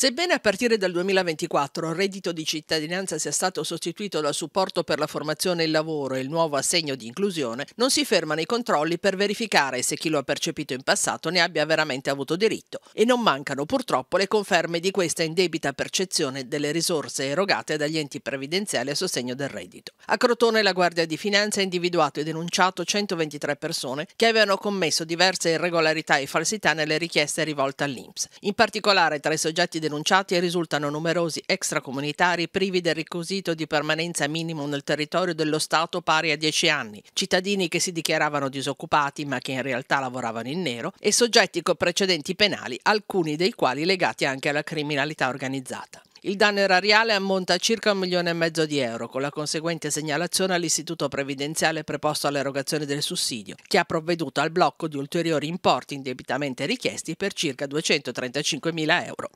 Sebbene a partire dal 2024 il reddito di cittadinanza sia stato sostituito dal supporto per la formazione e il lavoro e il nuovo assegno di inclusione, non si fermano i controlli per verificare se chi lo ha percepito in passato ne abbia veramente avuto diritto e non mancano purtroppo le conferme di questa indebita percezione delle risorse erogate dagli enti previdenziali a sostegno del reddito. A Crotone la Guardia di Finanza ha individuato e denunciato 123 persone che avevano commesso diverse irregolarità e falsità nelle richieste rivolte all'INPS. In particolare tra i soggetti del denunciati risultano numerosi extracomunitari privi del requisito di permanenza minimo nel territorio dello Stato pari a 10 anni, cittadini che si dichiaravano disoccupati ma che in realtà lavoravano in nero e soggetti con precedenti penali, alcuni dei quali legati anche alla criminalità organizzata. Il danno erariale ammonta a circa un milione e mezzo di euro, con la conseguente segnalazione all'istituto previdenziale preposto all'erogazione del sussidio, che ha provveduto al blocco di ulteriori importi indebitamente richiesti per circa 235 mila euro.